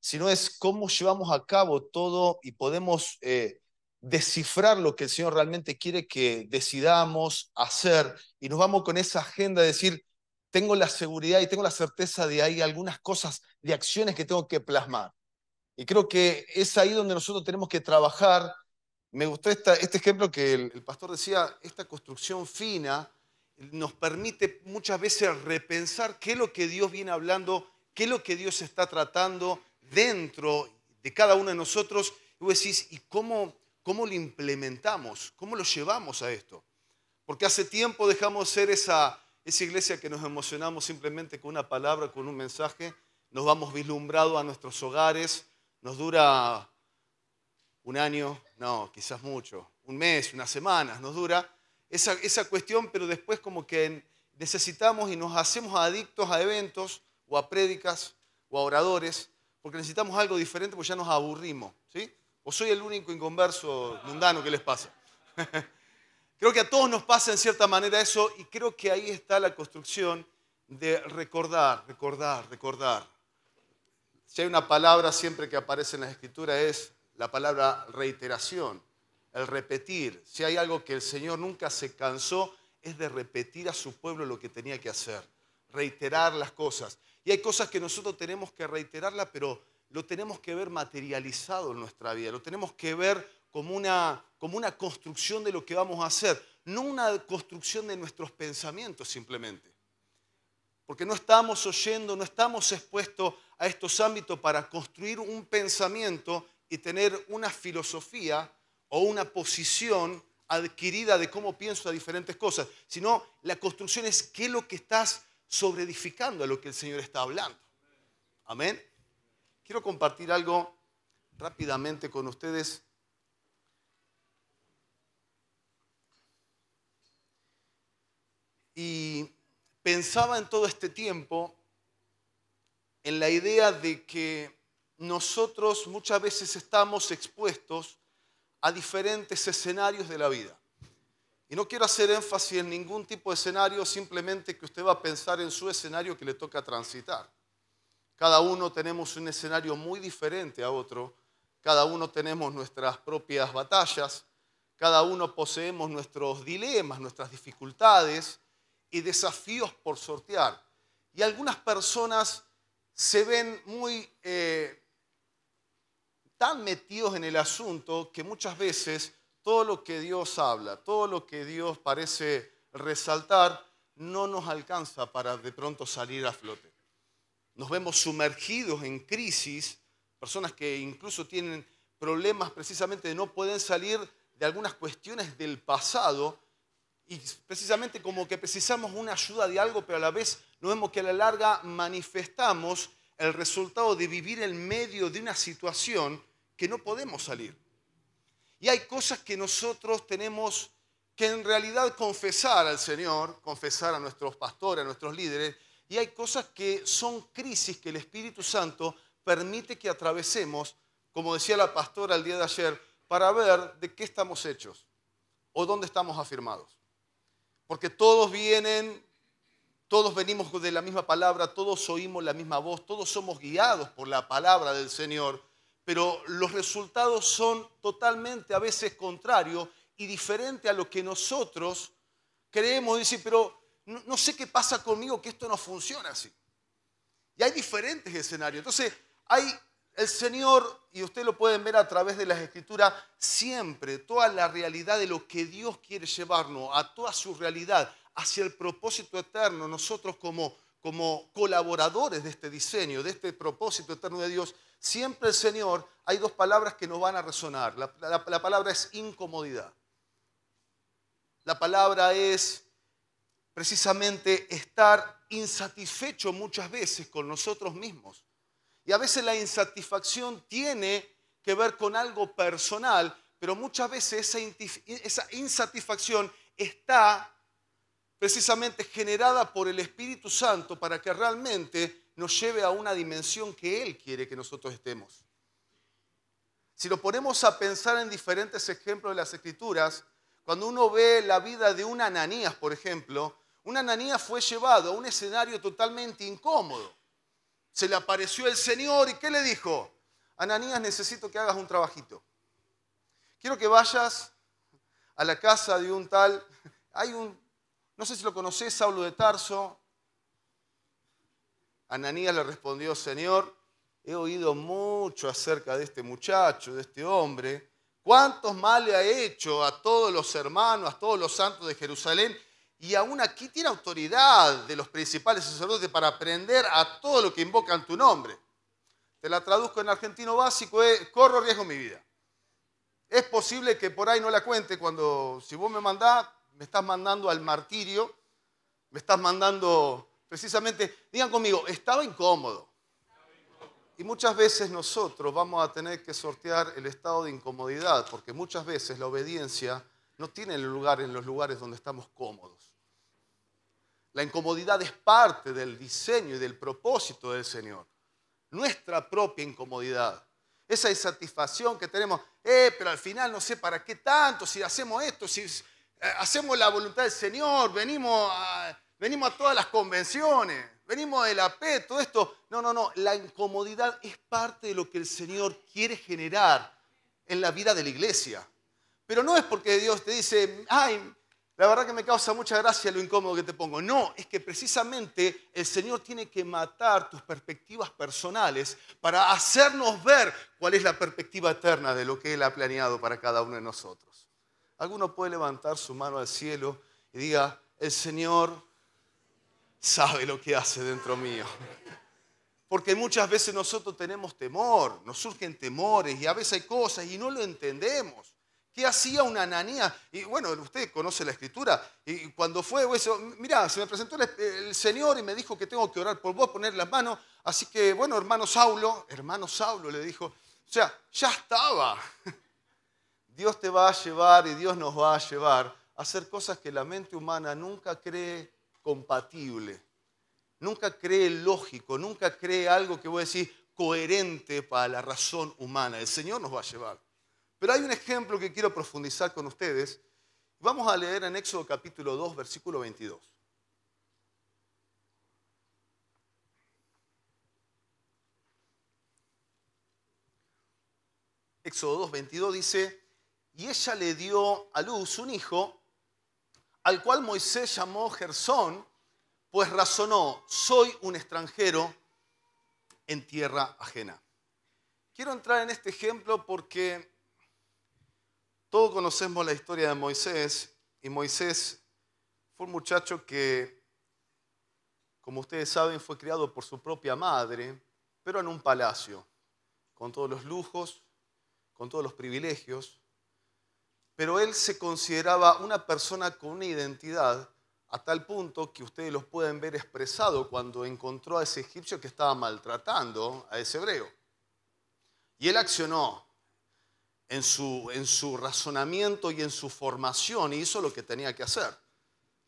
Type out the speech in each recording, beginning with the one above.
sino es cómo llevamos a cabo todo y podemos eh, descifrar lo que el Señor realmente quiere que decidamos hacer y nos vamos con esa agenda de decir, tengo la seguridad y tengo la certeza de hay algunas cosas, de acciones que tengo que plasmar. Y creo que es ahí donde nosotros tenemos que trabajar. Me gustó este ejemplo que el, el pastor decía, esta construcción fina nos permite muchas veces repensar qué es lo que Dios viene hablando qué es lo que Dios está tratando dentro de cada uno de nosotros. Y vos decís, ¿y cómo, lo implementamos? ¿Cómo lo llevamos a esto? Porque hace tiempo dejamos ser esa, iglesia que nos emocionamos simplemente con una palabra, con un mensaje, nos vamos vislumbrado a nuestros hogares, nos dura un año, no, quizás mucho, un mes, unas semanas, nos dura esa, esa cuestión, pero después como que necesitamos y nos hacemos adictos a eventos, o a prédicas o a oradores, porque necesitamos algo diferente porque ya nos aburrimos, ¿sí? ¿O soy el único inconverso mundano que les pasa? creo que a todos nos pasa en cierta manera eso y creo que ahí está la construcción de recordar, recordar, recordar. Si hay una palabra siempre que aparece en la escritura es la palabra reiteración, el repetir. Si hay algo que el Señor nunca se cansó es de repetir a su pueblo lo que tenía que hacer, reiterar las cosas. Y hay cosas que nosotros tenemos que reiterarla, pero lo tenemos que ver materializado en nuestra vida, lo tenemos que ver como una, como una construcción de lo que vamos a hacer, no una construcción de nuestros pensamientos simplemente. Porque no estamos oyendo, no estamos expuestos a estos ámbitos para construir un pensamiento y tener una filosofía o una posición adquirida de cómo pienso a diferentes cosas, sino la construcción es qué es lo que estás sobre edificando a lo que el Señor está hablando. Amén. Quiero compartir algo rápidamente con ustedes. Y pensaba en todo este tiempo en la idea de que nosotros muchas veces estamos expuestos a diferentes escenarios de la vida. Y no quiero hacer énfasis en ningún tipo de escenario, simplemente que usted va a pensar en su escenario que le toca transitar. Cada uno tenemos un escenario muy diferente a otro, cada uno tenemos nuestras propias batallas, cada uno poseemos nuestros dilemas, nuestras dificultades y desafíos por sortear. Y algunas personas se ven muy eh, tan metidos en el asunto que muchas veces todo lo que Dios habla, todo lo que Dios parece resaltar, no nos alcanza para de pronto salir a flote. Nos vemos sumergidos en crisis, personas que incluso tienen problemas precisamente de no pueden salir de algunas cuestiones del pasado y precisamente como que precisamos una ayuda de algo, pero a la vez nos vemos que a la larga manifestamos el resultado de vivir en medio de una situación que no podemos salir. Y hay cosas que nosotros tenemos que en realidad confesar al Señor, confesar a nuestros pastores, a nuestros líderes, y hay cosas que son crisis que el Espíritu Santo permite que atravesemos, como decía la pastora el día de ayer, para ver de qué estamos hechos o dónde estamos afirmados. Porque todos vienen, todos venimos de la misma palabra, todos oímos la misma voz, todos somos guiados por la palabra del Señor, pero los resultados son totalmente a veces contrarios y diferente a lo que nosotros creemos. Dice, pero no, sé qué pasa conmigo, que esto no funciona así. Y hay diferentes escenarios. Entonces, hay el Señor, y usted lo pueden ver a través de las escrituras, siempre toda la realidad de lo que Dios quiere llevarnos, a toda su realidad, hacia el propósito eterno, nosotros como colaboradores de este diseño, de este propósito eterno de Dios, Siempre el Señor, hay dos palabras que nos van a resonar. La, la palabra es incomodidad. La palabra es precisamente estar insatisfecho muchas veces con nosotros mismos. Y a veces la insatisfacción tiene que ver con algo personal, pero muchas veces esa, insatisfacción está precisamente generada por el Espíritu Santo para que realmente nos lleve a una dimensión que Él quiere que nosotros estemos. Si lo ponemos a pensar en diferentes ejemplos de las escrituras, cuando uno ve la vida de un Ananías, por ejemplo, un Ananías fue llevado a un escenario totalmente incómodo. Se le apareció el Señor y ¿qué le dijo? Ananías, necesito que hagas un trabajito. Quiero que vayas a la casa de un tal, hay un, no sé si lo conoces, Saulo de Tarso, Ananías le respondió, Señor, he oído mucho acerca de este muchacho, de este hombre, cuántos males ha hecho a todos los hermanos, a todos los santos de Jerusalén, y aún aquí tiene autoridad de los principales sacerdotes para aprender a todo lo que invocan tu nombre. Te la traduzco en argentino básico, es, eh, corro riesgo mi vida. Es posible que por ahí no la cuente cuando, si vos me mandás, me estás mandando al martirio, me estás mandando precisamente, digan conmigo, estaba incómodo. Y muchas veces nosotros vamos a tener que sortear el estado de incomodidad, porque muchas veces la obediencia no tiene lugar en los lugares donde estamos cómodos. La incomodidad es parte del diseño y del propósito del Señor. Nuestra propia incomodidad. Esa insatisfacción que tenemos, eh, pero al final no sé para qué tanto, si hacemos esto, si eh, hacemos la voluntad del Señor, venimos a, venimos a todas las convenciones, venimos del P, todo esto. No, no, no, la incomodidad es parte de lo que el Señor quiere generar en la vida de la iglesia. Pero no es porque Dios te dice, ay, la verdad que me causa mucha gracia lo incómodo que te pongo. No, es que precisamente el Señor tiene que matar tus perspectivas personales para hacernos ver cuál es la perspectiva eterna de lo que Él ha planeado para cada uno de nosotros. Alguno puede levantar su mano al cielo y diga, el Señor sabe lo que hace dentro mío. Porque muchas veces nosotros tenemos temor, nos surgen temores y a veces hay cosas y no lo entendemos. ¿Qué hacía una ananía? Y bueno, usted conoce la escritura. Y cuando fue eso, mira, se me presentó el Señor y me dijo que tengo que orar por vos, poner las manos. Así que, bueno, hermano Saulo, hermano Saulo le dijo, o sea, ya estaba. Dios te va a llevar y Dios nos va a llevar a hacer cosas que la mente humana nunca cree compatible. Nunca cree lógico, nunca cree algo que voy a decir coherente para la razón humana. El Señor nos va a llevar. Pero hay un ejemplo que quiero profundizar con ustedes. Vamos a leer en Éxodo capítulo 2, versículo 22. Éxodo 2, 22 dice, y ella le dio a luz un hijo al cual Moisés llamó Gersón, pues razonó, soy un extranjero en tierra ajena. Quiero entrar en este ejemplo porque todos conocemos la historia de Moisés y Moisés fue un muchacho que, como ustedes saben, fue criado por su propia madre, pero en un palacio, con todos los lujos, con todos los privilegios, pero él se consideraba una persona con una identidad a tal punto que ustedes los pueden ver expresado cuando encontró a ese egipcio que estaba maltratando a ese hebreo. Y él accionó en su, razonamiento y en su formación y hizo lo que tenía que hacer.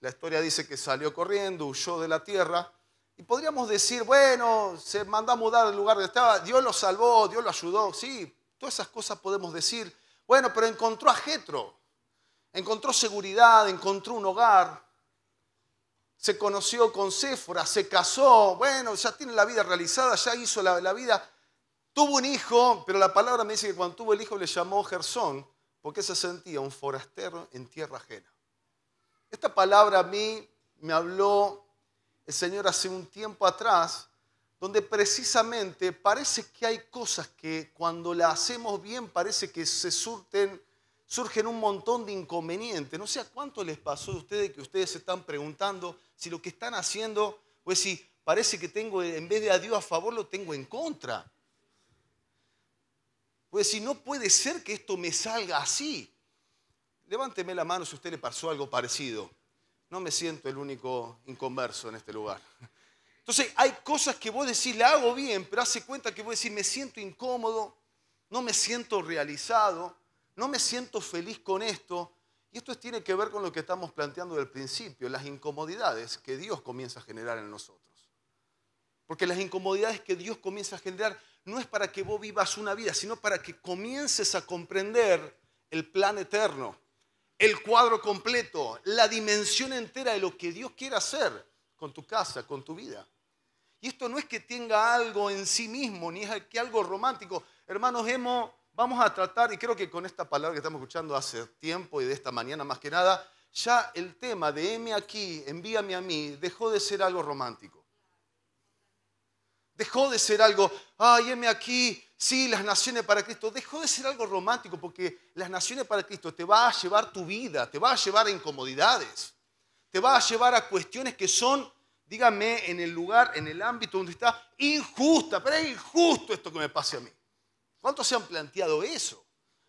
La historia dice que salió corriendo, huyó de la tierra y podríamos decir, bueno, se mandó a mudar del lugar donde estaba, Dios lo salvó, Dios lo ayudó, sí, todas esas cosas podemos decir, bueno, pero encontró a Jetro, encontró seguridad, encontró un hogar, se conoció con Séfora, se casó, bueno, ya tiene la vida realizada, ya hizo la, vida, tuvo un hijo, pero la palabra me dice que cuando tuvo el hijo le llamó Gersón, porque se sentía un forastero en tierra ajena. Esta palabra a mí me habló el Señor hace un tiempo atrás donde precisamente parece que hay cosas que cuando las hacemos bien parece que se surgen un montón de inconvenientes. No sé a cuánto les pasó a ustedes que ustedes se están preguntando si lo que están haciendo, pues si parece que tengo, en vez de a Dios a favor, lo tengo en contra. Pues si no puede ser que esto me salga así. Levánteme la mano si a usted le pasó algo parecido. No me siento el único inconverso en este lugar. Entonces hay cosas que vos decís, la hago bien, pero hace cuenta que vos decís, me siento incómodo, no me siento realizado, no me siento feliz con esto. Y esto tiene que ver con lo que estamos planteando del principio, las incomodidades que Dios comienza a generar en nosotros. Porque las incomodidades que Dios comienza a generar no es para que vos vivas una vida, sino para que comiences a comprender el plan eterno, el cuadro completo, la dimensión entera de lo que Dios quiere hacer con tu casa, con tu vida. Y esto no es que tenga algo en sí mismo, ni es que algo romántico. Hermanos, hemos, vamos a tratar, y creo que con esta palabra que estamos escuchando hace tiempo y de esta mañana más que nada, ya el tema de M aquí, envíame a mí, dejó de ser algo romántico. Dejó de ser algo, ay, heme aquí, sí, las naciones para Cristo. Dejó de ser algo romántico porque las naciones para Cristo te va a llevar tu vida, te va a llevar a incomodidades, te va a llevar a cuestiones que son Dígame en el lugar, en el ámbito donde está, injusta, pero es injusto esto que me pase a mí. ¿Cuántos se han planteado eso?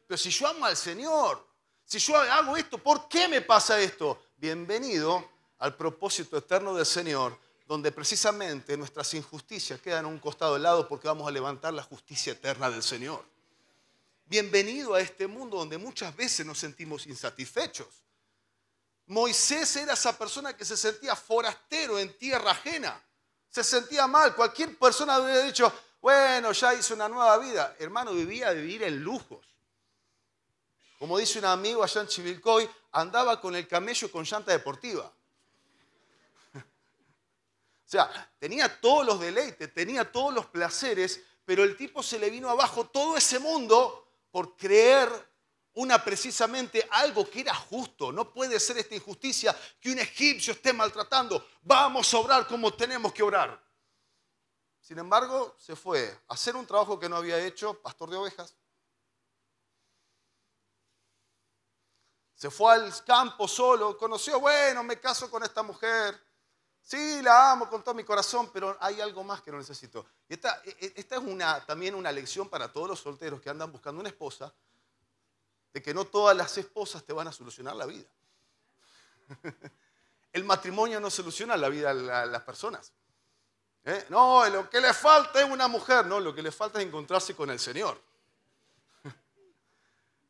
Pero si yo amo al Señor, si yo hago esto, ¿por qué me pasa esto? Bienvenido al propósito eterno del Señor, donde precisamente nuestras injusticias quedan a un costado de lado porque vamos a levantar la justicia eterna del Señor. Bienvenido a este mundo donde muchas veces nos sentimos insatisfechos Moisés era esa persona que se sentía forastero en tierra ajena. Se sentía mal. Cualquier persona hubiera dicho, bueno, ya hice una nueva vida. Hermano, vivía vivir en lujos. Como dice un amigo allá en Chivilcoy, andaba con el camello con llanta deportiva. o sea, tenía todos los deleites, tenía todos los placeres, pero el tipo se le vino abajo todo ese mundo por creer una precisamente algo que era justo. No puede ser esta injusticia que un egipcio esté maltratando. Vamos a obrar como tenemos que obrar. Sin embargo, se fue a hacer un trabajo que no había hecho, pastor de ovejas. Se fue al campo solo, conoció, bueno, me caso con esta mujer. Sí, la amo con todo mi corazón, pero hay algo más que no necesito. esta, e, e, esta es una, también una lección para todos los solteros que andan buscando una esposa, de que no todas las esposas te van a solucionar la vida. El matrimonio no soluciona la vida a las personas. ¿Eh? No, lo que le falta es una mujer, no, lo que le falta es encontrarse con el Señor.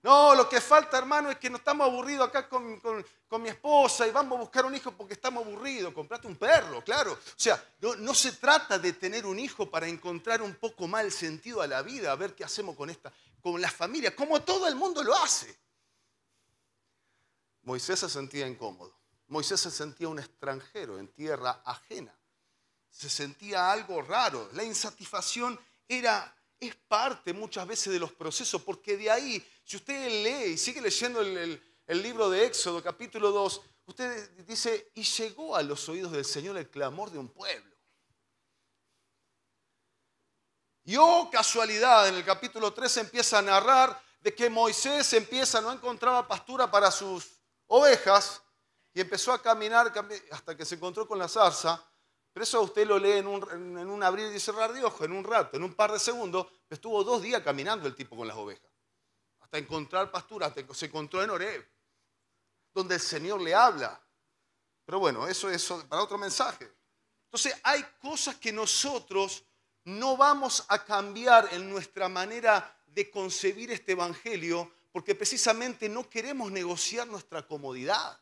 No, lo que falta, hermano, es que no estamos aburridos acá con, mi esposa y vamos a buscar un hijo porque estamos aburridos. Comprate un perro, claro. O sea, no, se trata de tener un hijo para encontrar un poco más sentido a la vida, a ver qué hacemos con esta, con la familia, como todo el mundo lo hace. Moisés se sentía incómodo. Moisés se sentía un extranjero en tierra ajena. Se sentía algo raro. La insatisfacción era es parte muchas veces de los procesos, porque de ahí si usted lee y sigue leyendo el, libro de Éxodo, capítulo 2, usted dice, y llegó a los oídos del Señor el clamor de un pueblo. Y oh casualidad, en el capítulo 3 empieza a narrar de que Moisés empieza, no encontraba pastura para sus ovejas y empezó a caminar hasta que se encontró con la zarza. Pero eso usted lo lee en un, en un abrir y cerrar de ojo, en un rato, en un par de segundos. Estuvo dos días caminando el tipo con las ovejas encontrar pastura, se encontró en Oreb, donde el Señor le habla. Pero bueno, eso es para otro mensaje. Entonces hay cosas que nosotros no vamos a cambiar en nuestra manera de concebir este Evangelio porque precisamente no queremos negociar nuestra comodidad.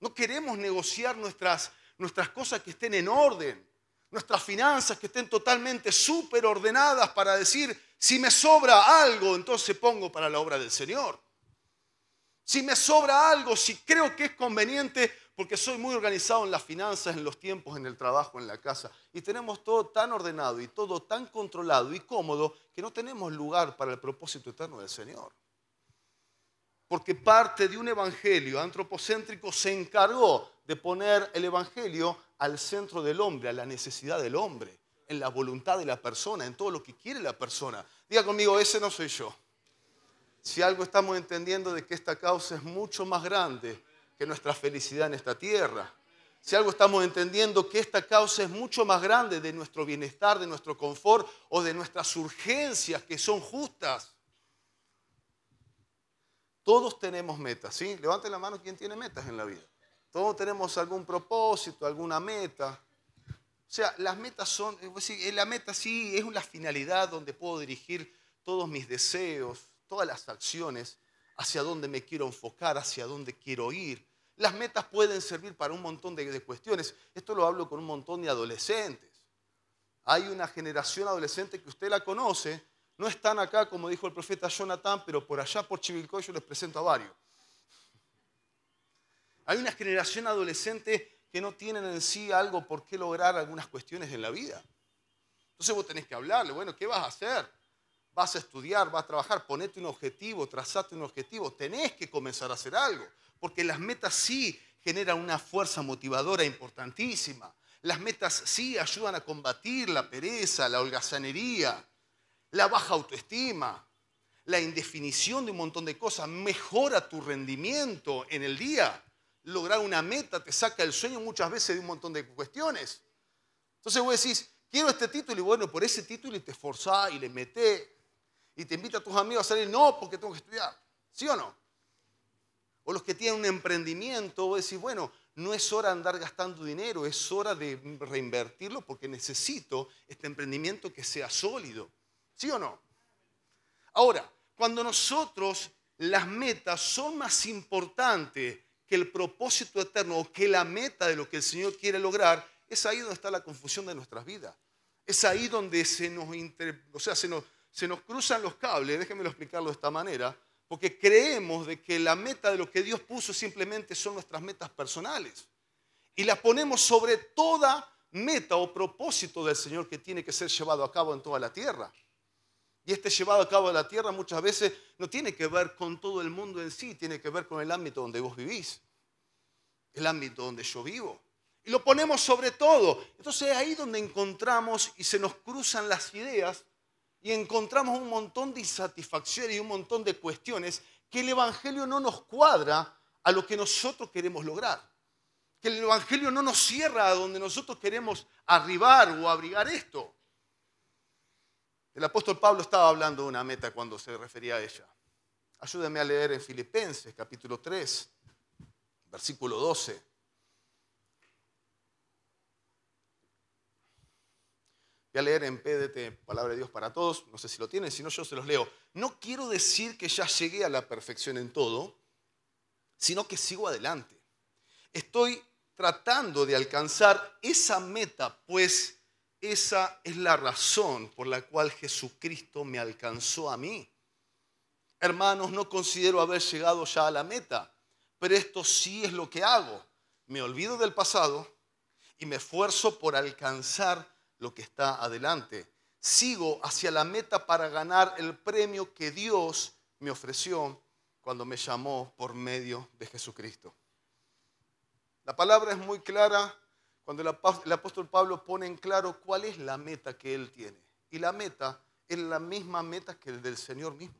No queremos negociar nuestras, nuestras cosas que estén en orden nuestras finanzas que estén totalmente súper ordenadas para decir, si me sobra algo, entonces pongo para la obra del Señor. Si me sobra algo, si creo que es conveniente, porque soy muy organizado en las finanzas, en los tiempos, en el trabajo, en la casa, y tenemos todo tan ordenado y todo tan controlado y cómodo que no tenemos lugar para el propósito eterno del Señor. Porque parte de un evangelio antropocéntrico se encargó de poner el evangelio al centro del hombre, a la necesidad del hombre, en la voluntad de la persona, en todo lo que quiere la persona. Diga conmigo, ese no soy yo. Si algo estamos entendiendo de que esta causa es mucho más grande que nuestra felicidad en esta tierra. Si algo estamos entendiendo que esta causa es mucho más grande de nuestro bienestar, de nuestro confort o de nuestras urgencias que son justas. Todos tenemos metas, ¿sí? Levanten la mano quien tiene metas en la vida. Todos tenemos algún propósito, alguna meta. O sea, las metas son, eh, pues eh, la meta sí es una finalidad donde puedo dirigir todos mis deseos, todas las acciones, hacia dónde me quiero enfocar, hacia dónde quiero ir. Las metas pueden servir para un montón de, cuestiones. Esto lo hablo con un montón de adolescentes. Hay una generación adolescente que usted la conoce, no están acá como dijo el profeta Jonathan, pero por allá por Chivilcoy yo les presento a varios. Hay una generación adolescente que no tienen en sí algo por qué lograr algunas cuestiones en la vida. Entonces vos tenés que hablarle, bueno, ¿qué vas a hacer? Vas a estudiar, vas a trabajar, ponete un objetivo, trazate un objetivo, tenés que comenzar a hacer algo, porque las metas sí generan una fuerza motivadora importantísima. Las metas sí ayudan a combatir la pereza, la holgazanería, la baja autoestima, la indefinición de un montón de cosas, mejora tu rendimiento en el día lograr una meta, te saca el sueño muchas veces de un montón de cuestiones. Entonces vos decís, quiero este título y bueno, por ese título y te esforzás y le metés y te invita a tus amigos a salir, no, porque tengo que estudiar, ¿sí o no? O los que tienen un emprendimiento, vos decís, bueno, no es hora de andar gastando dinero, es hora de reinvertirlo porque necesito este emprendimiento que sea sólido, ¿sí o no? Ahora, cuando nosotros las metas son más importantes el propósito eterno o que la meta de lo que el Señor quiere lograr, es ahí donde está la confusión de nuestras vidas. Es ahí donde se nos, o sea, se nos, cruzan los cables, déjenmelo explicarlo de esta manera, porque creemos de que la meta de lo que Dios puso simplemente son nuestras metas personales. Y la ponemos sobre toda meta o propósito del Señor que tiene que ser llevado a cabo en toda la tierra y este llevado a cabo de la tierra muchas veces no tiene que ver con todo el mundo en sí, tiene que ver con el ámbito donde vos vivís, el ámbito donde yo vivo. Y lo ponemos sobre todo. Entonces ahí donde encontramos y se nos cruzan las ideas y encontramos un montón de insatisfacciones y un montón de cuestiones que el Evangelio no nos cuadra a lo que nosotros queremos lograr. Que el Evangelio no nos cierra a donde nosotros queremos arribar o abrigar esto. El apóstol Pablo estaba hablando de una meta cuando se refería a ella. Ayúdeme a leer en Filipenses capítulo 3, versículo 12. Voy a leer en PDT, Palabra de Dios para Todos. No sé si lo tienen, si no yo se los leo. No quiero decir que ya llegué a la perfección en todo, sino que sigo adelante. Estoy tratando de alcanzar esa meta, pues esa es la razón por la cual Jesucristo me alcanzó a mí. Hermanos, no considero haber llegado ya a la meta, pero esto sí es lo que hago. Me olvido del pasado y me esfuerzo por alcanzar lo que está adelante. Sigo hacia la meta para ganar el premio que Dios me ofreció cuando me llamó por medio de Jesucristo. La palabra es muy clara cuando el apóstol Pablo pone en claro cuál es la meta que él tiene. Y la meta es la misma meta que el del Señor mismo.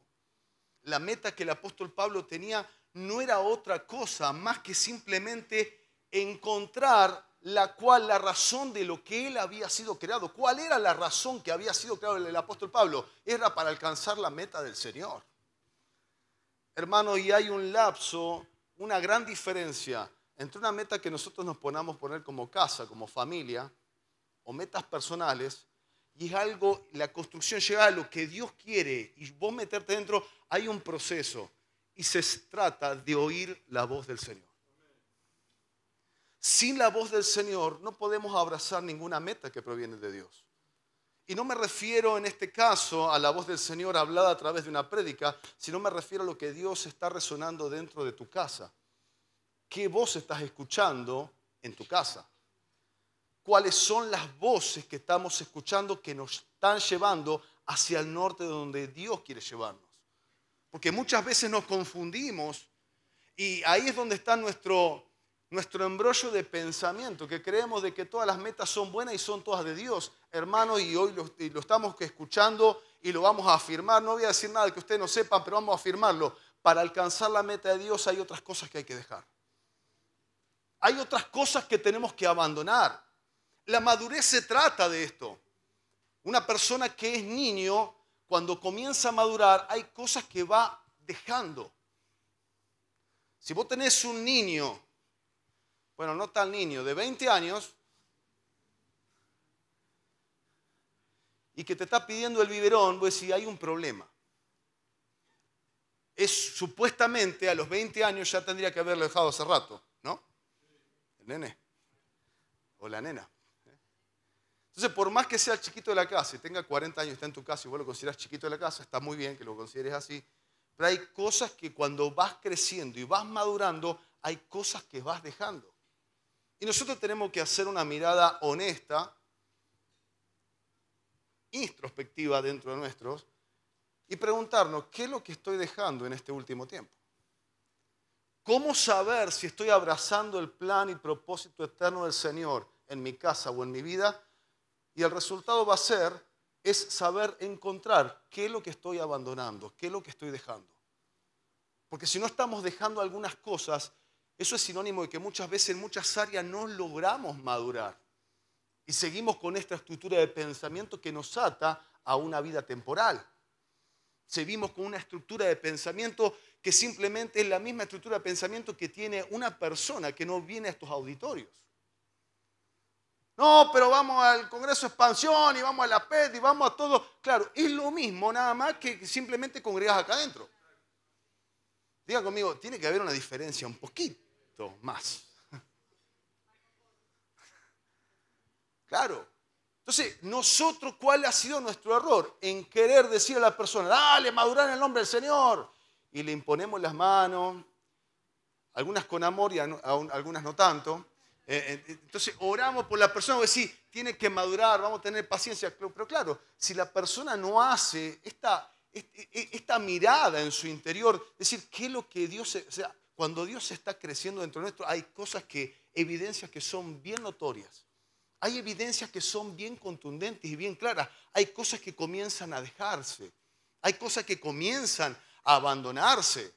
La meta que el apóstol Pablo tenía no era otra cosa más que simplemente encontrar la cual la razón de lo que él había sido creado. ¿Cuál era la razón que había sido creado el apóstol Pablo? Era para alcanzar la meta del Señor. Hermano, y hay un lapso, una gran diferencia entre una meta que nosotros nos ponamos poner como casa, como familia, o metas personales, y es algo, la construcción llega a lo que Dios quiere, y vos meterte dentro, hay un proceso, y se trata de oír la voz del Señor. Sin la voz del Señor no podemos abrazar ninguna meta que proviene de Dios. Y no me refiero en este caso a la voz del Señor hablada a través de una prédica, sino me refiero a lo que Dios está resonando dentro de tu casa qué voz estás escuchando en tu casa. ¿Cuáles son las voces que estamos escuchando que nos están llevando hacia el norte donde Dios quiere llevarnos? Porque muchas veces nos confundimos y ahí es donde está nuestro, nuestro embrollo de pensamiento, que creemos de que todas las metas son buenas y son todas de Dios, hermano, y hoy lo, estamos escuchando y lo vamos a afirmar. No voy a decir nada que usted no sepa, pero vamos a afirmarlo. Para alcanzar la meta de Dios hay otras cosas que hay que dejar hay otras cosas que tenemos que abandonar. La madurez se trata de esto. Una persona que es niño, cuando comienza a madurar, hay cosas que va dejando. Si vos tenés un niño, bueno, no tan niño, de 20 años, y que te está pidiendo el biberón, pues decís, hay un problema. Es supuestamente a los 20 años ya tendría que haberlo dejado hace rato, ¿no? nene o la nena. Entonces, por más que sea el chiquito de la casa y tenga 40 años, está en tu casa y vos lo consideras chiquito de la casa, está muy bien que lo consideres así. Pero hay cosas que cuando vas creciendo y vas madurando, hay cosas que vas dejando. Y nosotros tenemos que hacer una mirada honesta, introspectiva dentro de nuestros, y preguntarnos, ¿qué es lo que estoy dejando en este último tiempo? ¿Cómo saber si estoy abrazando el plan y propósito eterno del Señor en mi casa o en mi vida? Y el resultado va a ser, es saber encontrar qué es lo que estoy abandonando, qué es lo que estoy dejando. Porque si no estamos dejando algunas cosas, eso es sinónimo de que muchas veces en muchas áreas no logramos madurar. Y seguimos con esta estructura de pensamiento que nos ata a una vida temporal vimos con una estructura de pensamiento que simplemente es la misma estructura de pensamiento que tiene una persona que no viene a estos auditorios. No, pero vamos al Congreso de Expansión y vamos a la PET y vamos a todo. Claro, es lo mismo nada más que simplemente congregas acá adentro. Diga conmigo, tiene que haber una diferencia un poquito más. Claro. Entonces, nosotros, ¿cuál ha sido nuestro error? En querer decir a la persona, dale, madurar en el nombre del Señor. Y le imponemos las manos, algunas con amor y algunas no tanto. Eh, eh, entonces, oramos por la persona, decir, sí, tiene que madurar, vamos a tener paciencia. Pero claro, si la persona no hace esta, e-, e-, mirada en su interior, decir, ¿qué es lo que Dios... O sea, cuando Dios está creciendo dentro de nuestro, hay cosas que, evidencias que son bien notorias hay evidencias que son bien contundentes y bien claras. Hay cosas que comienzan a dejarse. Hay cosas que comienzan a abandonarse.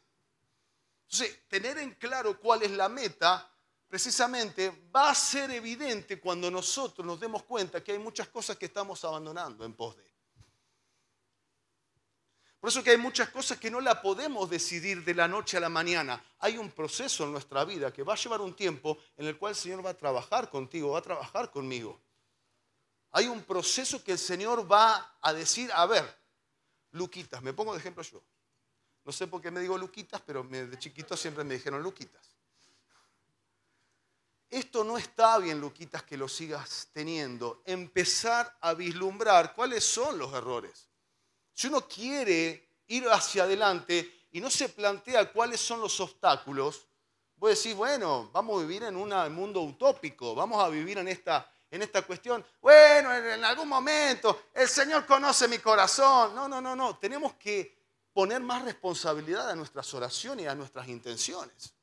Entonces, tener en claro cuál es la meta, precisamente va a ser evidente cuando nosotros nos demos cuenta que hay muchas cosas que estamos abandonando en pos de por eso que hay muchas cosas que no la podemos decidir de la noche a la mañana. Hay un proceso en nuestra vida que va a llevar un tiempo en el cual el Señor va a trabajar contigo, va a trabajar conmigo. Hay un proceso que el Señor va a decir, a ver, Luquitas, me pongo de ejemplo yo. No sé por qué me digo Luquitas, pero de chiquito siempre me dijeron Luquitas. Esto no está bien, Luquitas, que lo sigas teniendo. Empezar a vislumbrar cuáles son los errores. Si uno quiere ir hacia adelante y no se plantea cuáles son los obstáculos, puede decir, bueno, vamos a vivir en un mundo utópico, vamos a vivir en esta, en esta cuestión. Bueno, en algún momento el Señor conoce mi corazón. No, no, no, no. Tenemos que poner más responsabilidad a nuestras oraciones y a nuestras intenciones.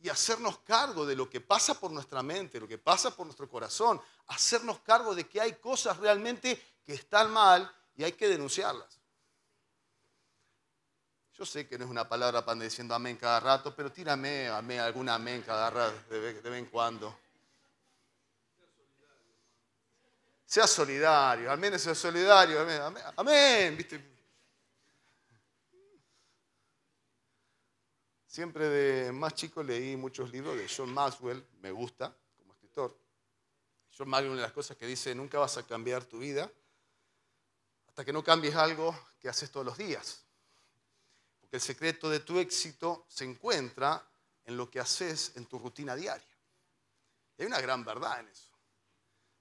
Y hacernos cargo de lo que pasa por nuestra mente, lo que pasa por nuestro corazón. Hacernos cargo de que hay cosas realmente que están mal y hay que denunciarlas. Yo sé que no es una palabra para diciendo amén cada rato, pero tírame amén, algún amén cada rato, de vez, en cuando. Sea solidario, al menos sea solidario, amén, amén, amén ¿viste? Siempre de más chico leí muchos libros de John Maxwell, me gusta como escritor. John Maxwell, una de las cosas que dice, nunca vas a cambiar tu vida hasta que no cambies algo que haces todos los días. Porque el secreto de tu éxito se encuentra en lo que haces en tu rutina diaria. Y hay una gran verdad en eso.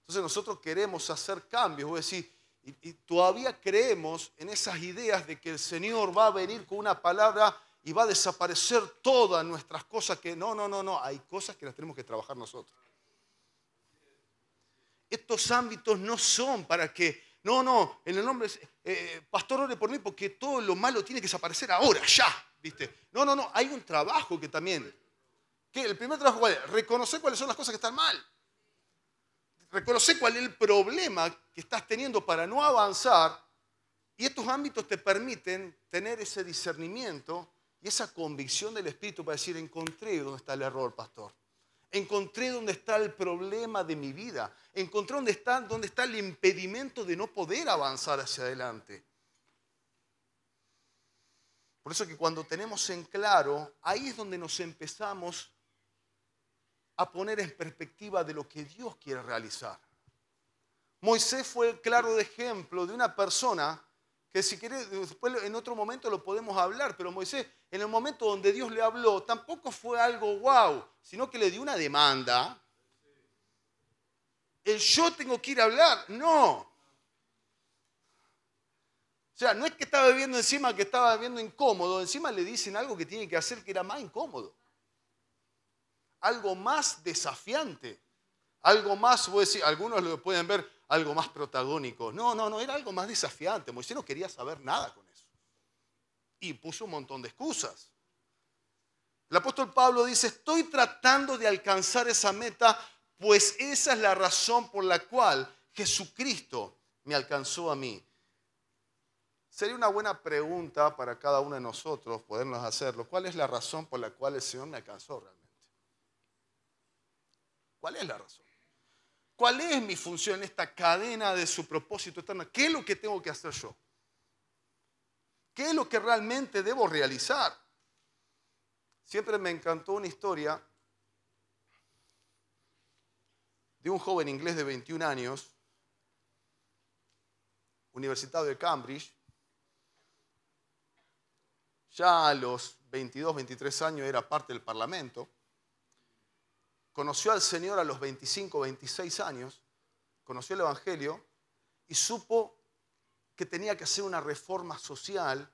Entonces nosotros queremos hacer cambios, voy a decir, y, todavía creemos en esas ideas de que el Señor va a venir con una palabra y va a desaparecer todas nuestras cosas que no, no, no, no, hay cosas que las tenemos que trabajar nosotros. Estos ámbitos no son para que no, no, en el nombre, eh, pastor, ore por mí porque todo lo malo tiene que desaparecer ahora, ya, ¿viste? No, no, no, hay un trabajo que también. que El primer trabajo es? Reconocer cuáles son las cosas que están mal. Reconocer cuál es el problema que estás teniendo para no avanzar. Y estos ámbitos te permiten tener ese discernimiento y esa convicción del Espíritu para decir, encontré dónde está el error, pastor. Encontré dónde está el problema de mi vida. Encontré dónde está, dónde está el impedimento de no poder avanzar hacia adelante. Por eso que cuando tenemos en claro, ahí es donde nos empezamos a poner en perspectiva de lo que Dios quiere realizar. Moisés fue el claro ejemplo de una persona que si quiere, después en otro momento lo podemos hablar, pero Moisés, en el momento donde Dios le habló, tampoco fue algo wow, sino que le dio una demanda. El yo tengo que ir a hablar, no. O sea, no es que estaba viendo encima, que estaba viendo incómodo, encima le dicen algo que tiene que hacer que era más incómodo. Algo más desafiante algo más, voy a decir, algunos lo pueden ver, algo más protagónico. No, no, no, era algo más desafiante. Moisés no quería saber nada con eso. Y puso un montón de excusas. El apóstol Pablo dice, estoy tratando de alcanzar esa meta, pues esa es la razón por la cual Jesucristo me alcanzó a mí. Sería una buena pregunta para cada uno de nosotros podernos hacerlo. ¿Cuál es la razón por la cual el Señor me alcanzó realmente? ¿Cuál es la razón? ¿Cuál es mi función en esta cadena de su propósito eterno? ¿Qué es lo que tengo que hacer yo? ¿Qué es lo que realmente debo realizar? Siempre me encantó una historia de un joven inglés de 21 años, universitario de Cambridge, ya a los 22, 23 años era parte del Parlamento, conoció al Señor a los 25, 26 años, conoció el Evangelio y supo que tenía que hacer una reforma social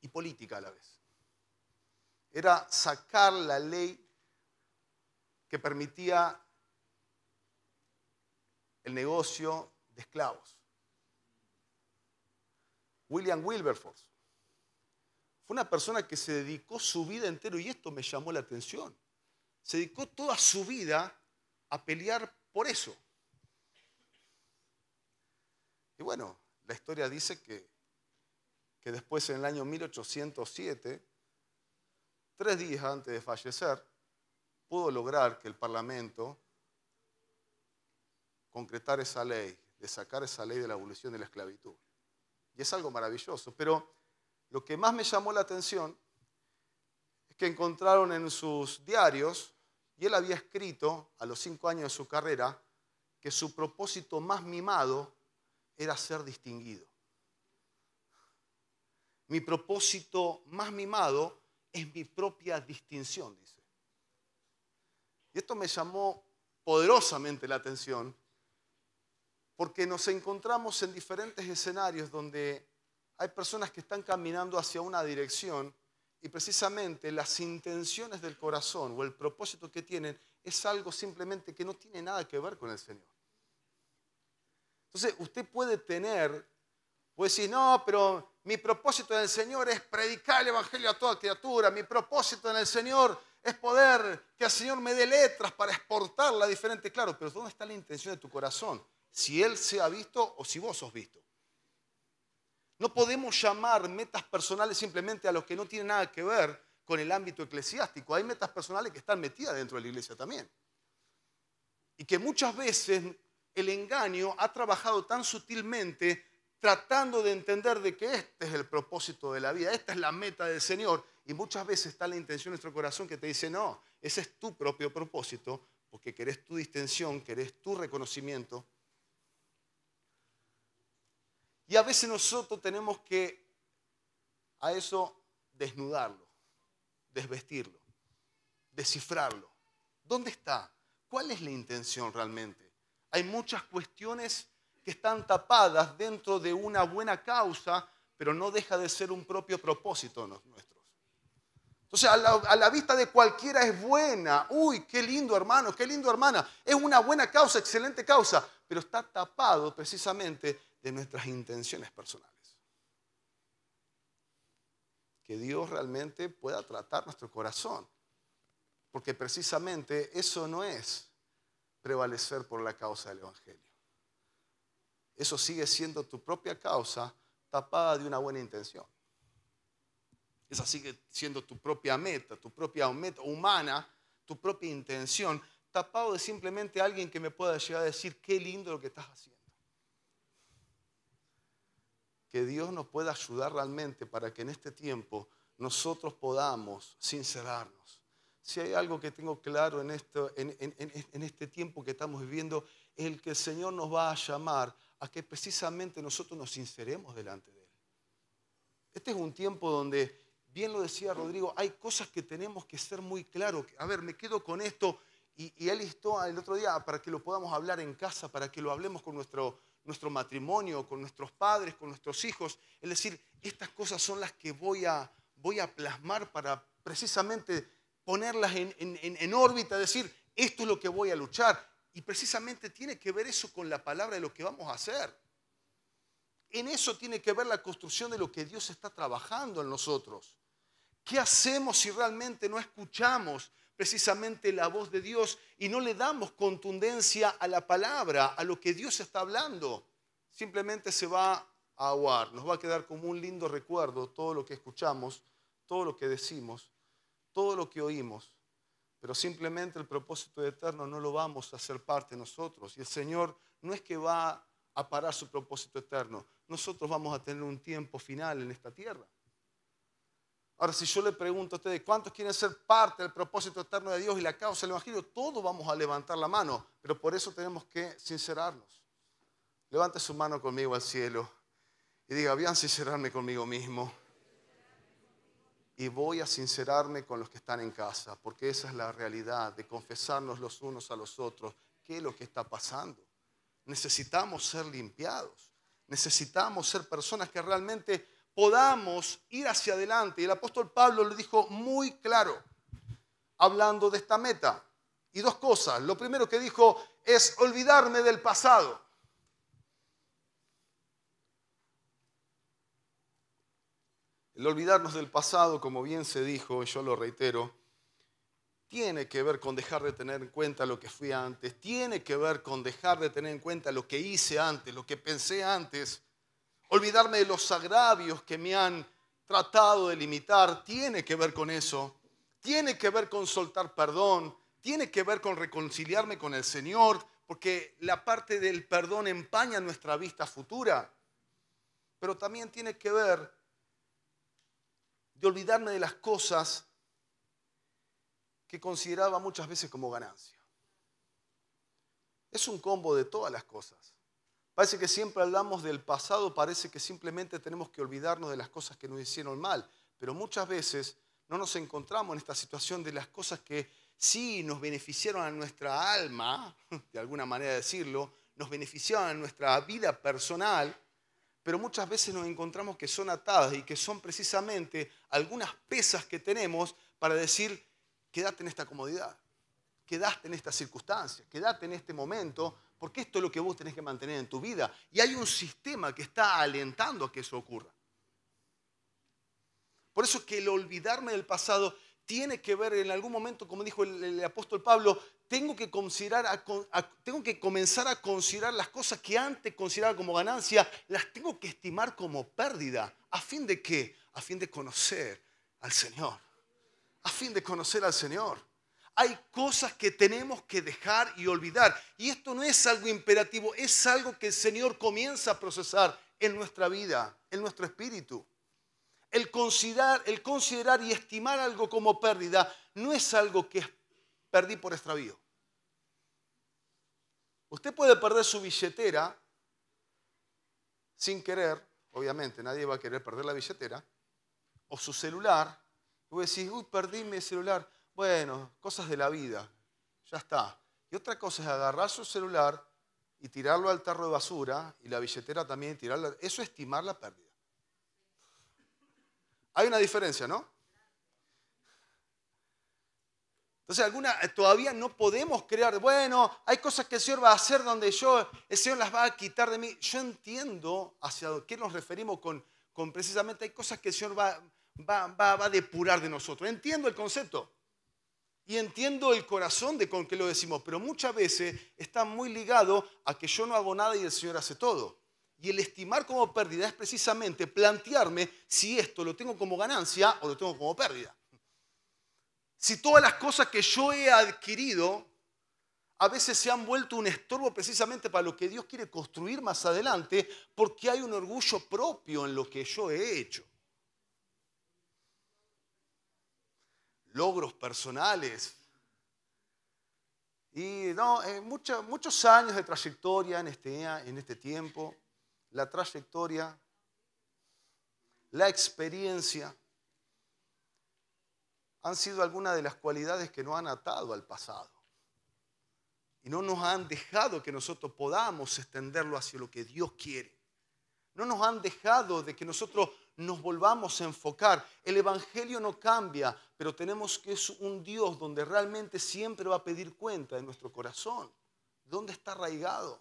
y política a la vez. Era sacar la ley que permitía el negocio de esclavos. William Wilberforce fue una persona que se dedicó su vida entero, y esto me llamó la atención, se dedicó toda su vida a pelear por eso. Y bueno, la historia dice que, que después en el año 1807, tres días antes de fallecer, pudo lograr que el Parlamento concretara esa ley, de sacar esa ley de la abolición de la esclavitud. Y es algo maravilloso, pero lo que más me llamó la atención que encontraron en sus diarios, y él había escrito a los cinco años de su carrera que su propósito más mimado era ser distinguido. Mi propósito más mimado es mi propia distinción, dice. Y esto me llamó poderosamente la atención, porque nos encontramos en diferentes escenarios donde hay personas que están caminando hacia una dirección y precisamente las intenciones del corazón o el propósito que tienen es algo simplemente que no tiene nada que ver con el Señor. Entonces, usted puede tener, puede decir, no, pero mi propósito en el Señor es predicar el Evangelio a toda criatura, mi propósito en el Señor es poder que el Señor me dé letras para exportarla diferente, claro, pero ¿dónde está la intención de tu corazón? Si Él se ha visto o si vos sos visto. No podemos llamar metas personales simplemente a los que no tienen nada que ver con el ámbito eclesiástico. Hay metas personales que están metidas dentro de la iglesia también. Y que muchas veces el engaño ha trabajado tan sutilmente tratando de entender de que este es el propósito de la vida, esta es la meta del Señor. Y muchas veces está la intención de nuestro corazón que te dice, no, ese es tu propio propósito, porque querés tu distensión, querés tu reconocimiento, y a veces nosotros tenemos que a eso desnudarlo, desvestirlo, descifrarlo. ¿Dónde está? ¿Cuál es la intención realmente? Hay muchas cuestiones que están tapadas dentro de una buena causa, pero no deja de ser un propio propósito nuestro. Entonces, a la, a la, vista de cualquiera es buena. Uy, qué lindo hermano, qué lindo hermana. Es una buena causa, excelente causa, pero está tapado precisamente de nuestras intenciones personales. Que Dios realmente pueda tratar nuestro corazón, porque precisamente eso no es prevalecer por la causa del Evangelio. Eso sigue siendo tu propia causa tapada de una buena intención. Esa sigue siendo tu propia meta, tu propia meta humana, tu propia intención, tapado de simplemente alguien que me pueda llegar a decir qué lindo lo que estás haciendo que Dios nos pueda ayudar realmente para que en este tiempo nosotros podamos sincerarnos. Si hay algo que tengo claro en, esto, en, en, este tiempo que estamos viviendo, es el que el Señor nos va a llamar a que precisamente nosotros nos sinceremos delante de Él. Este es un tiempo donde, bien lo decía Rodrigo, hay cosas que tenemos que ser muy claros. A ver, me quedo con esto y, y él listó el otro día para que lo podamos hablar en casa, para que lo hablemos con nuestro, nuestro matrimonio, con nuestros padres, con nuestros hijos. Es decir, estas cosas son las que voy a, voy a plasmar para precisamente ponerlas en, en órbita, decir, esto es lo que voy a luchar. Y precisamente tiene que ver eso con la palabra de lo que vamos a hacer. En eso tiene que ver la construcción de lo que Dios está trabajando en nosotros. ¿Qué hacemos si realmente no escuchamos precisamente la voz de Dios y no le damos contundencia a la palabra, a lo que Dios está hablando. Simplemente se va a aguar, nos va a quedar como un lindo recuerdo todo lo que escuchamos, todo lo que decimos, todo lo que oímos, pero simplemente el propósito eterno no lo vamos a hacer parte nosotros. Y el Señor no es que va a parar su propósito eterno, nosotros vamos a tener un tiempo final en esta tierra. Ahora, si yo le pregunto a ustedes, ¿cuántos quieren ser parte del propósito eterno de Dios y la causa del Evangelio? Todos vamos a levantar la mano, pero por eso tenemos que sincerarnos. Levante su mano conmigo al cielo y diga, voy a sincerarme conmigo mismo y voy a sincerarme con los que están en casa, porque esa es la realidad de confesarnos los unos a los otros qué es lo que está pasando. Necesitamos ser limpiados, necesitamos ser personas que realmente podamos ir hacia adelante. Y el apóstol Pablo lo dijo muy claro, hablando de esta meta. Y dos cosas. Lo primero que dijo es olvidarme del pasado. El olvidarnos del pasado, como bien se dijo, y yo lo reitero, tiene que ver con dejar de tener en cuenta lo que fui antes, tiene que ver con dejar de tener en cuenta lo que hice antes, lo que pensé antes, olvidarme de los agravios que me han tratado de limitar, tiene que ver con eso, tiene que ver con soltar perdón, tiene que ver con reconciliarme con el Señor, porque la parte del perdón empaña nuestra vista futura, pero también tiene que ver de olvidarme de las cosas que consideraba muchas veces como ganancia. Es un combo de todas las cosas. Parece que siempre hablamos del pasado, parece que simplemente tenemos que olvidarnos de las cosas que nos hicieron mal, pero muchas veces no nos encontramos en esta situación de las cosas que sí nos beneficiaron a nuestra alma, de alguna manera decirlo, nos beneficiaron a nuestra vida personal, pero muchas veces nos encontramos que son atadas y que son precisamente algunas pesas que tenemos para decir, quédate en esta comodidad, quédate en esta circunstancia, quédate en este momento, porque esto es lo que vos tenés que mantener en tu vida. Y hay un sistema que está alentando a que eso ocurra. Por eso que el olvidarme del pasado tiene que ver en algún momento, como dijo el, apóstol Pablo, tengo que, considerar tengo que comenzar a considerar las cosas que antes consideraba como ganancia, las tengo que estimar como pérdida. ¿A fin de qué? A fin de conocer al Señor. A fin de conocer al Señor hay cosas que tenemos que dejar y olvidar. Y esto no es algo imperativo, es algo que el Señor comienza a procesar en nuestra vida, en nuestro espíritu. El considerar, y estimar algo como pérdida no es algo que perdí por extravío. Usted puede perder su billetera sin querer, obviamente, nadie va a querer perder la billetera, o su celular. Y decir, decís, uy, perdí mi celular. Bueno, cosas de la vida, ya está. Y otra cosa es agarrar su celular y tirarlo al tarro de basura y la billetera también, tirarla. Eso es estimar la pérdida. Hay una diferencia, ¿no? Entonces, alguna, eh, todavía no podemos crear, bueno, hay cosas que el Señor va a hacer donde yo, el Señor las va a quitar de mí. Yo entiendo hacia qué nos referimos con, precisamente hay cosas que el Señor va a depurar de nosotros. Entiendo el concepto. Y entiendo el corazón de con que lo decimos, pero muchas veces está muy ligado a que yo no hago nada y el Señor hace todo. Y el estimar como pérdida es precisamente plantearme si esto lo tengo como ganancia o lo tengo como pérdida. Si todas las cosas que yo he adquirido a veces se han vuelto un estorbo precisamente para lo que Dios quiere construir más adelante porque hay un orgullo propio en lo que yo he hecho. logros personales. Y no, en eh, muchos años de trayectoria en este, en este tiempo, la trayectoria, la experiencia, han sido algunas de las cualidades que nos han atado al pasado. Y no nos han dejado que nosotros podamos extenderlo hacia lo que Dios quiere. No nos han dejado de que nosotros nos volvamos a enfocar. El Evangelio no cambia, pero tenemos que es un Dios donde realmente siempre va a pedir cuenta de nuestro corazón, dónde está arraigado.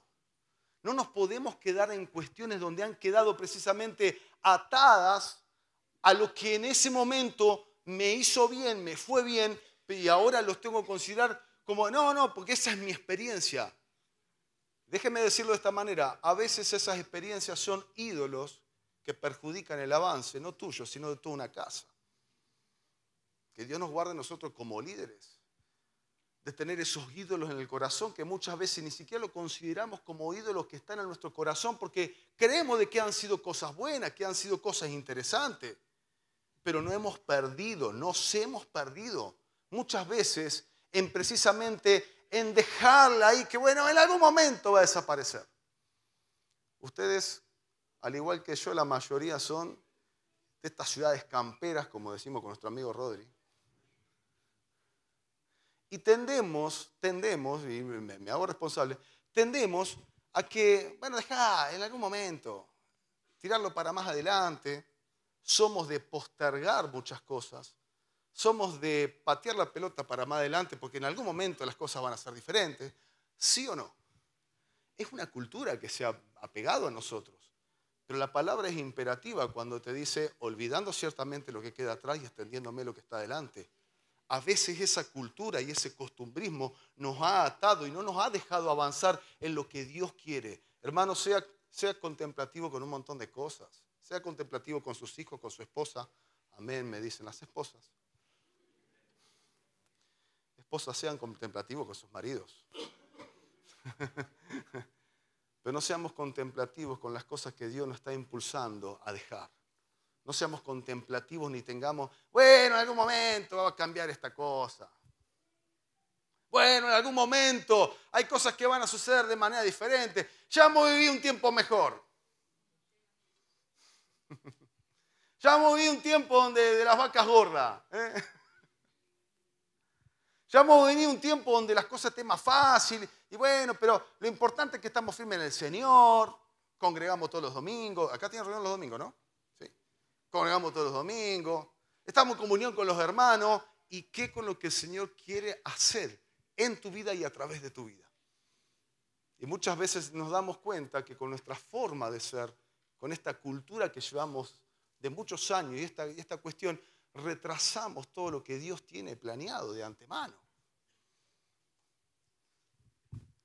No nos podemos quedar en cuestiones donde han quedado precisamente atadas a lo que en ese momento me hizo bien, me fue bien, y ahora los tengo que considerar como, no, no, porque esa es mi experiencia. Déjeme decirlo de esta manera, a veces esas experiencias son ídolos que perjudican el avance, no tuyo, sino de toda una casa. Que Dios nos guarde a nosotros como líderes de tener esos ídolos en el corazón que muchas veces ni siquiera lo consideramos como ídolos que están en nuestro corazón porque creemos de que han sido cosas buenas, que han sido cosas interesantes, pero no hemos perdido, nos hemos perdido muchas veces en precisamente en dejarla ahí que bueno, en algún momento va a desaparecer. Ustedes al igual que yo, la mayoría son de estas ciudades camperas, como decimos con nuestro amigo Rodri. Y tendemos, tendemos, y me, hago responsable, tendemos a que, bueno, dejá, en algún momento, tirarlo para más adelante. Somos de postergar muchas cosas. Somos de patear la pelota para más adelante porque en algún momento las cosas van a ser diferentes. ¿Sí o no? Es una cultura que se ha apegado a nosotros. Pero la palabra es imperativa cuando te dice, olvidando ciertamente lo que queda atrás y extendiéndome lo que está delante. A veces esa cultura y ese costumbrismo nos ha atado y no nos ha dejado avanzar en lo que Dios quiere. Hermano, sea, sea contemplativo con un montón de cosas. Sea contemplativo con sus hijos, con su esposa. Amén, me dicen las esposas. Esposas sean contemplativos con sus maridos. Pero no seamos contemplativos con las cosas que Dios nos está impulsando a dejar. No seamos contemplativos ni tengamos, bueno, en algún momento va a cambiar esta cosa. Bueno, en algún momento hay cosas que van a suceder de manera diferente. Ya hemos vivido un tiempo mejor. ya hemos vivido un tiempo donde de las vacas gordas. ¿eh? Ya hemos venido un tiempo donde las cosas estén más fáciles y bueno, pero lo importante es que estamos firmes en el Señor, congregamos todos los domingos, acá tienen reunión los domingos, ¿no? Sí. Congregamos todos los domingos, estamos en comunión con los hermanos y qué con lo que el Señor quiere hacer en tu vida y a través de tu vida. Y muchas veces nos damos cuenta que con nuestra forma de ser, con esta cultura que llevamos de muchos años y esta, y esta cuestión, retrasamos todo lo que Dios tiene planeado de antemano.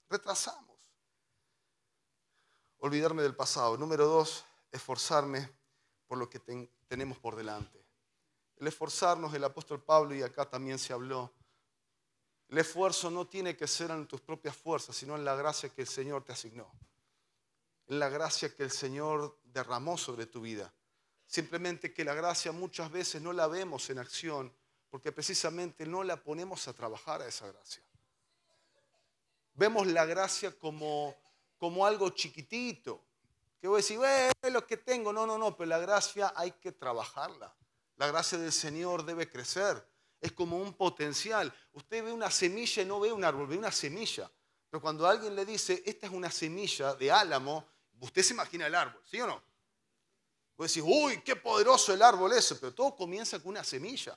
Retrasamos. Olvidarme del pasado. Número dos, esforzarme por lo que tenemos por delante. El esforzarnos, el apóstol Pablo, y acá también se habló, el esfuerzo no tiene que ser en tus propias fuerzas, sino en la gracia que el Señor te asignó, en la gracia que el Señor derramó sobre tu vida. Simplemente que la gracia muchas veces no la vemos en acción porque precisamente no la ponemos a trabajar a esa gracia. Vemos la gracia como, como algo chiquitito, que voy a decir, eh, lo que tengo. No, no, no, pero la gracia hay que trabajarla. La gracia del Señor debe crecer. Es como un potencial. Usted ve una semilla y no ve un árbol, ve una semilla. Pero cuando alguien le dice, esta es una semilla de álamo, usted se imagina el árbol, ¿sí o no? Puedes decir, uy, qué poderoso el árbol ese, pero todo comienza con una semilla,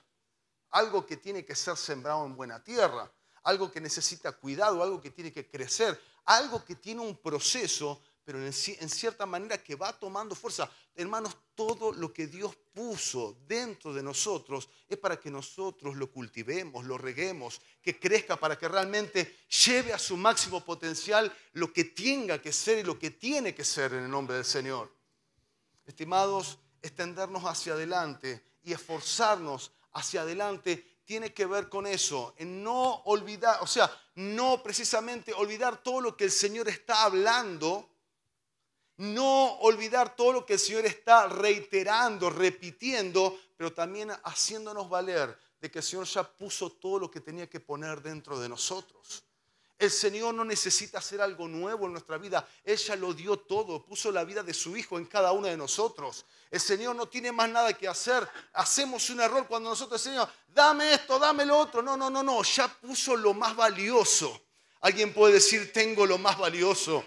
algo que tiene que ser sembrado en buena tierra, algo que necesita cuidado, algo que tiene que crecer, algo que tiene un proceso, pero en, en cierta manera que va tomando fuerza. Hermanos, todo lo que Dios puso dentro de nosotros es para que nosotros lo cultivemos, lo reguemos, que crezca, para que realmente lleve a su máximo potencial lo que tenga que ser y lo que tiene que ser en el nombre del Señor. Estimados, extendernos hacia adelante y esforzarnos hacia adelante tiene que ver con eso, en no olvidar, o sea, no precisamente olvidar todo lo que el Señor está hablando, no olvidar todo lo que el Señor está reiterando, repitiendo, pero también haciéndonos valer de que el Señor ya puso todo lo que tenía que poner dentro de nosotros. El Señor no necesita hacer algo nuevo en nuestra vida. Ella lo dio todo, puso la vida de su Hijo en cada uno de nosotros. El Señor no tiene más nada que hacer. Hacemos un error cuando nosotros decimos, dame esto, dame lo otro. No, no, no, no. Ya puso lo más valioso. Alguien puede decir, tengo lo más valioso.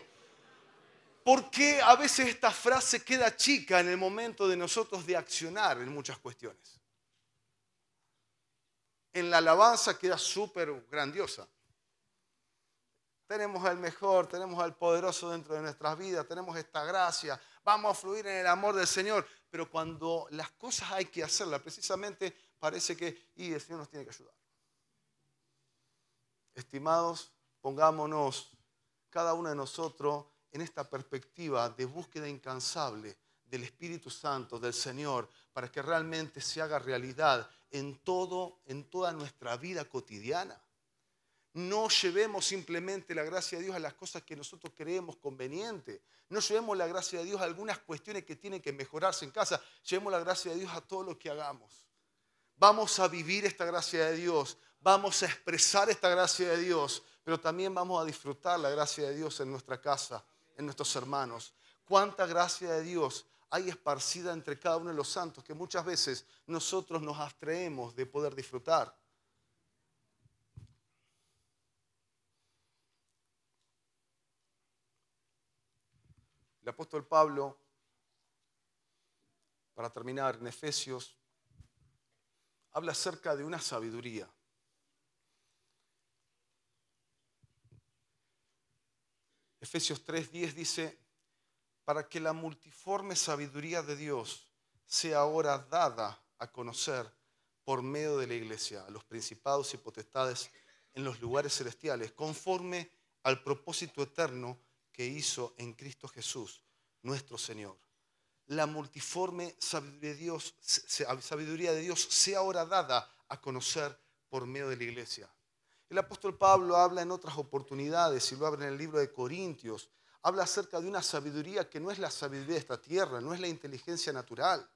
Porque a veces esta frase queda chica en el momento de nosotros de accionar en muchas cuestiones? En la alabanza queda súper grandiosa tenemos al mejor, tenemos al poderoso dentro de nuestras vidas, tenemos esta gracia, vamos a fluir en el amor del Señor. Pero cuando las cosas hay que hacerlas, precisamente parece que, y el Señor nos tiene que ayudar. Estimados, pongámonos cada uno de nosotros en esta perspectiva de búsqueda incansable del Espíritu Santo, del Señor, para que realmente se haga realidad en todo, en toda nuestra vida cotidiana. No llevemos simplemente la gracia de Dios a las cosas que nosotros creemos convenientes. No llevemos la gracia de Dios a algunas cuestiones que tienen que mejorarse en casa. Llevemos la gracia de Dios a todo lo que hagamos. Vamos a vivir esta gracia de Dios. Vamos a expresar esta gracia de Dios. Pero también vamos a disfrutar la gracia de Dios en nuestra casa, en nuestros hermanos. Cuánta gracia de Dios hay esparcida entre cada uno de los santos que muchas veces nosotros nos abstraemos de poder disfrutar. El apóstol Pablo, para terminar, en Efesios, habla acerca de una sabiduría. Efesios 3:10 dice, para que la multiforme sabiduría de Dios sea ahora dada a conocer por medio de la iglesia a los principados y potestades en los lugares celestiales, conforme al propósito eterno que hizo en Cristo Jesús, nuestro Señor. La multiforme sabiduría de Dios, sea ahora dada a conocer por medio de la iglesia. El apóstol Pablo habla en otras oportunidades, si lo abre en el libro de Corintios, habla acerca de una sabiduría que no es la sabiduría de esta tierra, no es la inteligencia natural,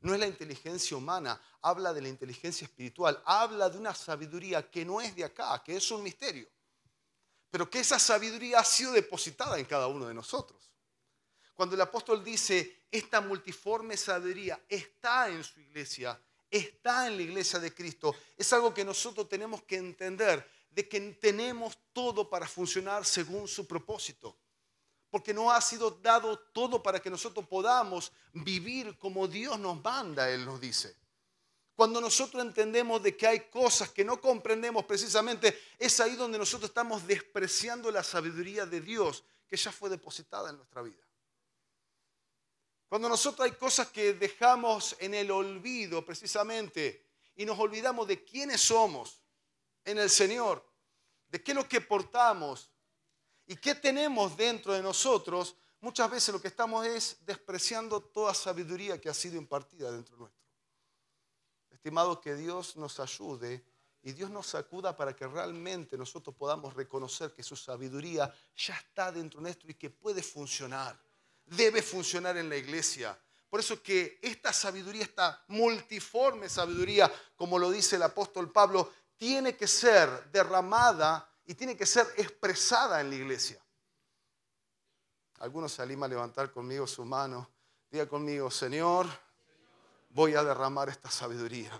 no es la inteligencia humana, habla de la inteligencia espiritual, habla de una sabiduría que no es de acá, que es un misterio pero que esa sabiduría ha sido depositada en cada uno de nosotros. Cuando el apóstol dice, esta multiforme sabiduría está en su iglesia, está en la iglesia de Cristo, es algo que nosotros tenemos que entender, de que tenemos todo para funcionar según su propósito porque no ha sido dado todo para que nosotros podamos vivir como Dios nos manda, Él nos dice. Cuando nosotros entendemos de que hay cosas que no comprendemos precisamente, es ahí donde nosotros estamos despreciando la sabiduría de Dios que ya fue depositada en nuestra vida. Cuando nosotros hay cosas que dejamos en el olvido precisamente y nos olvidamos de quiénes somos en el Señor, de qué es lo que portamos y qué tenemos dentro de nosotros, muchas veces lo que estamos es despreciando toda sabiduría que ha sido impartida dentro de nuestro. Estimado, que Dios nos ayude y Dios nos acuda para que realmente nosotros podamos reconocer que su sabiduría ya está dentro de nuestro y que puede funcionar, debe funcionar en la iglesia. Por eso que esta sabiduría, esta multiforme sabiduría, como lo dice el apóstol Pablo, tiene que ser derramada y tiene que ser expresada en la iglesia. Algunos se a levantar conmigo su mano. Diga conmigo, Señor, voy a derramar esta sabiduría.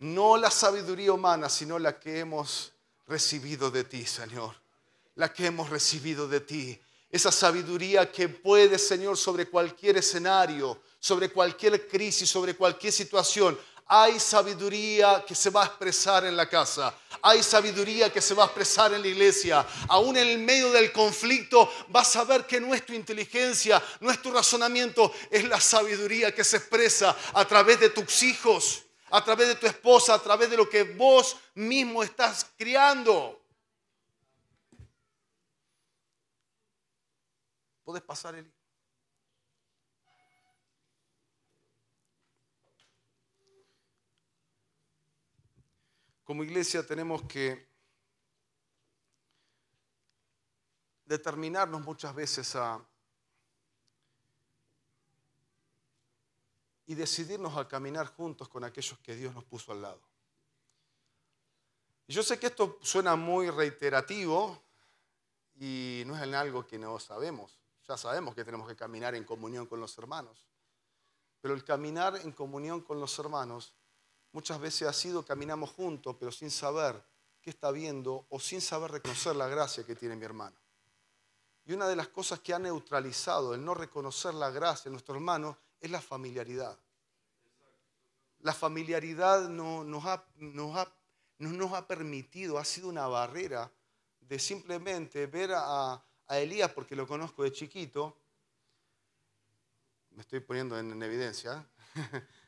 No la sabiduría humana, sino la que hemos recibido de ti, Señor. La que hemos recibido de ti. Esa sabiduría que puede, Señor, sobre cualquier escenario, sobre cualquier crisis, sobre cualquier situación, hay sabiduría que se va a expresar en la casa, hay sabiduría que se va a expresar en la iglesia. Aún en el medio del conflicto vas a ver que nuestra inteligencia, nuestro razonamiento es la sabiduría que se expresa a través de tus hijos, a través de tu esposa, a través de lo que vos mismo estás criando. ¿Puedes pasar, el. como iglesia tenemos que determinarnos muchas veces a y decidirnos a caminar juntos con aquellos que Dios nos puso al lado. Yo sé que esto suena muy reiterativo y no es algo que no sabemos. Ya sabemos que tenemos que caminar en comunión con los hermanos. Pero el caminar en comunión con los hermanos Muchas veces ha sido caminamos juntos, pero sin saber qué está viendo o sin saber reconocer la gracia que tiene mi hermano. Y una de las cosas que ha neutralizado el no reconocer la gracia de nuestro hermano es la familiaridad. La familiaridad no, nos, ha, permitido, ha sido una barrera de simplemente ver a, Elías, porque lo conozco de chiquito, me estoy poniendo en evidencia, ¿eh?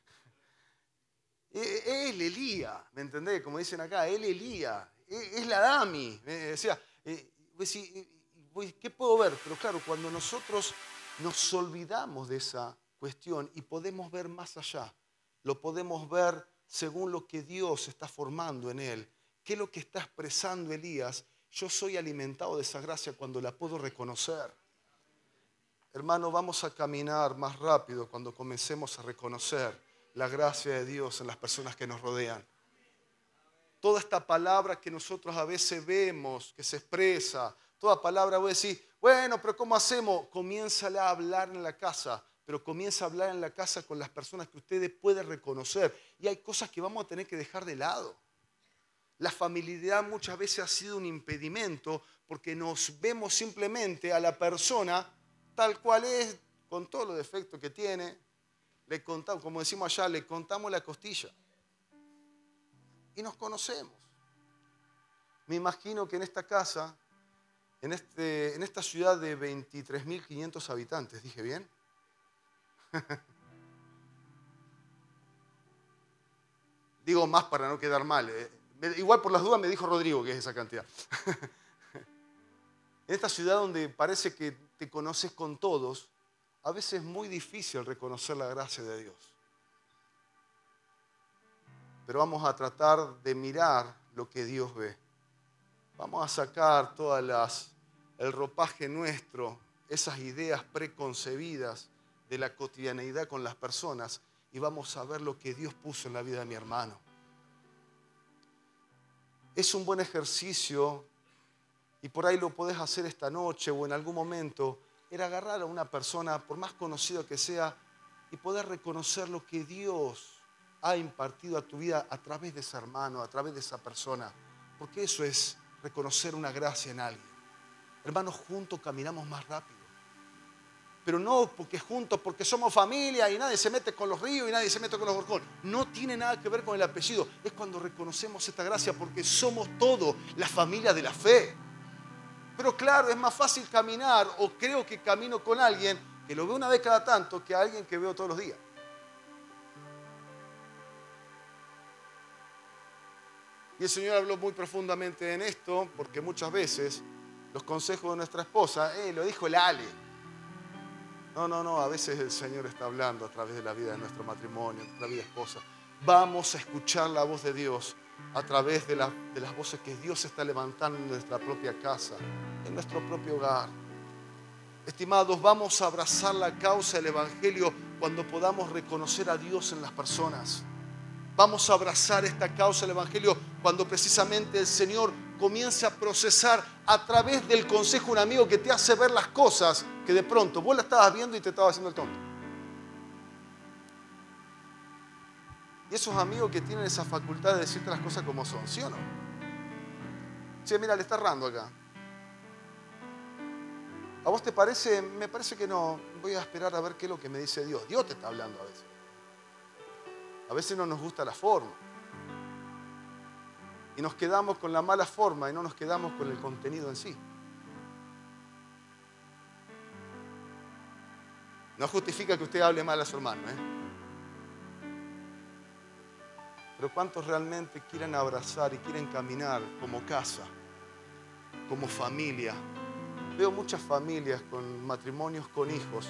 E, e, él Elías, ¿me entendés? Como dicen acá, él Elía, e, es la Dami. Eh, eh, ¿qué puedo ver? Pero claro, cuando nosotros nos olvidamos de esa cuestión y podemos ver más allá, lo podemos ver según lo que Dios está formando en él, qué es lo que está expresando Elías, yo soy alimentado de esa gracia cuando la puedo reconocer. Hermano, vamos a caminar más rápido cuando comencemos a reconocer la gracia de Dios en las personas que nos rodean. Toda esta palabra que nosotros a veces vemos, que se expresa, toda palabra, voy a decir, bueno, pero ¿cómo hacemos? Comienza a hablar en la casa, pero comienza a hablar en la casa con las personas que ustedes pueden reconocer. Y hay cosas que vamos a tener que dejar de lado. La familiaridad muchas veces ha sido un impedimento porque nos vemos simplemente a la persona tal cual es, con todos los defectos que tiene, le contamos, como decimos allá, le contamos la costilla. Y nos conocemos. Me imagino que en esta casa, en, este, en esta ciudad de 23.500 habitantes, dije bien. Digo más para no quedar mal. Eh. Igual por las dudas me dijo Rodrigo que es esa cantidad. en esta ciudad donde parece que te conoces con todos, a veces es muy difícil reconocer la gracia de Dios. Pero vamos a tratar de mirar lo que Dios ve. Vamos a sacar todas las el ropaje nuestro, esas ideas preconcebidas de la cotidianeidad con las personas y vamos a ver lo que Dios puso en la vida de mi hermano. Es un buen ejercicio y por ahí lo podés hacer esta noche o en algún momento era agarrar a una persona, por más conocida que sea, y poder reconocer lo que Dios ha impartido a tu vida a través de ese hermano, a través de esa persona. Porque eso es reconocer una gracia en alguien. Hermanos, juntos caminamos más rápido. Pero no porque juntos, porque somos familia y nadie se mete con los ríos y nadie se mete con los gorjón No tiene nada que ver con el apellido. Es cuando reconocemos esta gracia porque somos todos la familia de la fe. Pero claro, es más fácil caminar o creo que camino con alguien que lo veo una vez cada tanto que alguien que veo todos los días. Y el Señor habló muy profundamente en esto porque muchas veces los consejos de nuestra esposa, eh, lo dijo el Ale, no, no, no, a veces el Señor está hablando a través de la vida de nuestro matrimonio, de nuestra vida esposa. Vamos a escuchar la voz de Dios a través de, las voces que Dios está levantando en nuestra propia casa, en nuestro propio hogar. Estimados, vamos a abrazar la causa del Evangelio cuando podamos reconocer a Dios en las personas. Vamos a abrazar esta causa del Evangelio cuando precisamente el Señor comience a procesar a través del consejo un amigo que te hace ver las cosas que de pronto vos la estabas viendo y te estaba haciendo el tonto. Y esos amigos que tienen esa facultad de decirte las cosas como son, ¿sí o no? Sí, mira, le está errando acá. ¿A vos te parece? Me parece que no. Voy a esperar a ver qué es lo que me dice Dios. Dios te está hablando a veces. A veces no nos gusta la forma. Y nos quedamos con la mala forma y no nos quedamos con el contenido en sí. No justifica que usted hable mal a su hermano, ¿eh? Pero ¿cuántos realmente quieren abrazar y quieren caminar como casa, como familia? Veo muchas familias con matrimonios con hijos,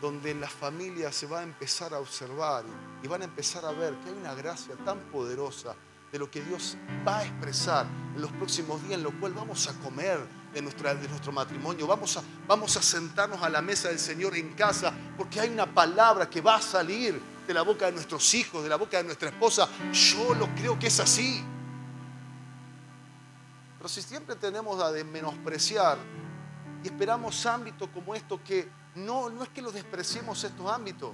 donde la familia se va a empezar a observar y van a empezar a ver que hay una gracia tan poderosa de lo que Dios va a expresar en los próximos días, en lo cual vamos a comer de, nuestro matrimonio, vamos a, vamos a sentarnos a la mesa del Señor en casa, porque hay una palabra que va a salir de la boca de nuestros hijos, de la boca de nuestra esposa. Yo lo creo que es así. Pero si siempre tenemos a de menospreciar y esperamos ámbitos como estos que no, no es que los despreciemos estos ámbitos,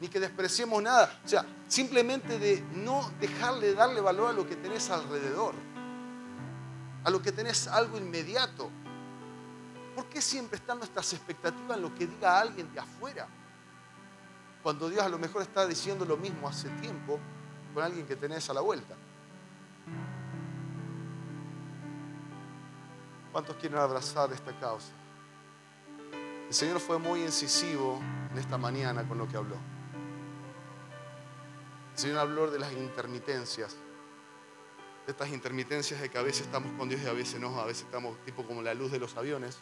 ni que despreciemos nada. O sea, simplemente de no dejarle darle valor a lo que tenés alrededor, a lo que tenés algo inmediato. ¿Por qué siempre están nuestras expectativas en lo que diga alguien de afuera? Cuando Dios a lo mejor está diciendo lo mismo hace tiempo con alguien que tenés a la vuelta. ¿Cuántos quieren abrazar esta causa? El Señor fue muy incisivo en esta mañana con lo que habló. El Señor habló de las intermitencias, de estas intermitencias de que a veces estamos con Dios y a veces no, a veces estamos tipo como la luz de los aviones,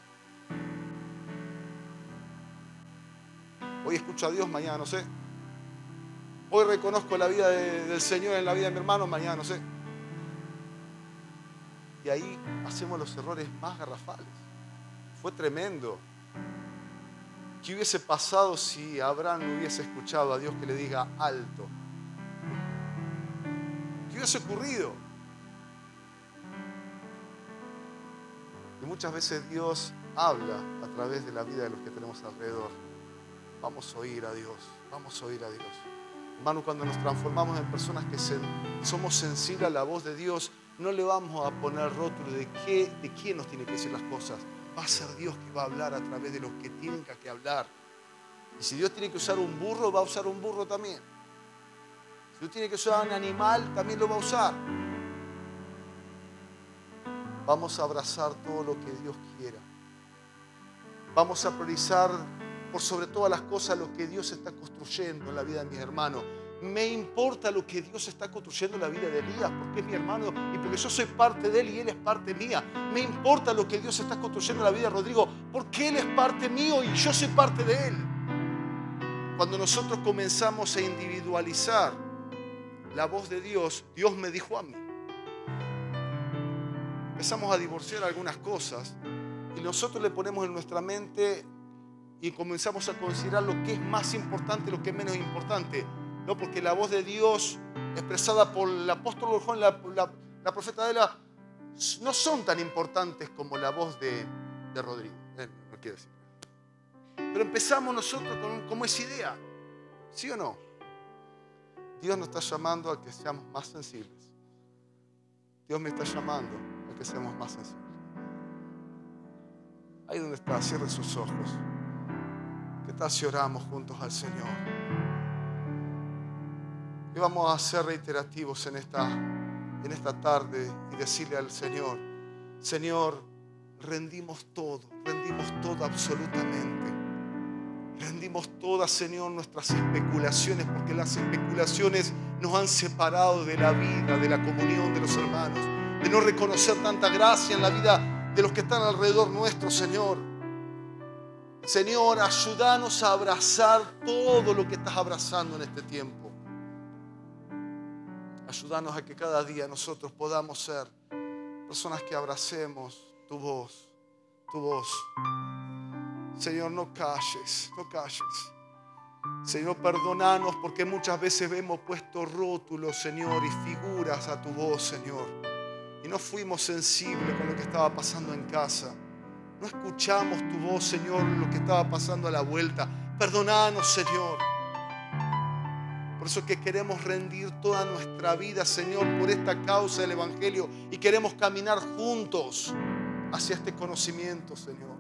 Hoy escucho a Dios, mañana no sé. Hoy reconozco la vida del Señor en la vida de mi hermano, mañana no sé. Y ahí hacemos los errores más garrafales. Fue tremendo. ¿Qué hubiese pasado si Abraham hubiese escuchado a Dios que le diga alto? ¿Qué hubiese ocurrido? Y muchas veces Dios habla a través de la vida de los que tenemos alrededor. Vamos a oír a Dios, vamos a oír a Dios. Hermano, cuando nos transformamos en personas que somos sensibles a la voz de Dios, no le vamos a poner rótulo de, qué, de quién nos tiene que decir las cosas. Va a ser Dios que va a hablar a través de los que tenga que hablar. Y si Dios tiene que usar un burro, va a usar un burro también. Si Dios tiene que usar un animal, también lo va a usar. Vamos a abrazar todo lo que Dios quiera. Vamos a priorizar por sobre todas las cosas lo que Dios está construyendo en la vida de mis hermanos. Me importa lo que Dios está construyendo en la vida de Elías, porque es mi hermano y porque yo soy parte de él y él es parte mía. Me importa lo que Dios está construyendo en la vida de Rodrigo, porque él es parte mío y yo soy parte de él. Cuando nosotros comenzamos a individualizar la voz de Dios, Dios me dijo a mí. Empezamos a divorciar algunas cosas y nosotros le ponemos en nuestra mente y comenzamos a considerar lo que es más importante y lo que es menos importante. No, porque la voz de Dios expresada por el apóstol Juan, la, profeta de la, no son tan importantes como la voz de, de Rodrigo. ¿eh? quiero decir. Pero empezamos nosotros con, como esa idea. ¿Sí o no? Dios nos está llamando a que seamos más sensibles. Dios me está llamando a que seamos más sensibles. Ahí donde está, cierre sus ojos oramos juntos al Señor? Y vamos a ser reiterativos en esta, en esta tarde y decirle al Señor, Señor, rendimos todo, rendimos todo absolutamente. Rendimos todas, Señor, nuestras especulaciones, porque las especulaciones nos han separado de la vida, de la comunión de los hermanos, de no reconocer tanta gracia en la vida de los que están alrededor nuestro, Señor. Señor, ayúdanos a abrazar todo lo que estás abrazando en este tiempo. Ayúdanos a que cada día nosotros podamos ser personas que abracemos tu voz, tu voz. Señor, no calles, no calles. Señor, perdonanos porque muchas veces hemos puesto rótulos, Señor, y figuras a tu voz, Señor. Y no fuimos sensibles con lo que estaba pasando en casa. No escuchamos tu voz, Señor, lo que estaba pasando a la vuelta. Perdonanos, Señor. Por eso que queremos rendir toda nuestra vida, Señor, por esta causa del Evangelio. Y queremos caminar juntos hacia este conocimiento, Señor.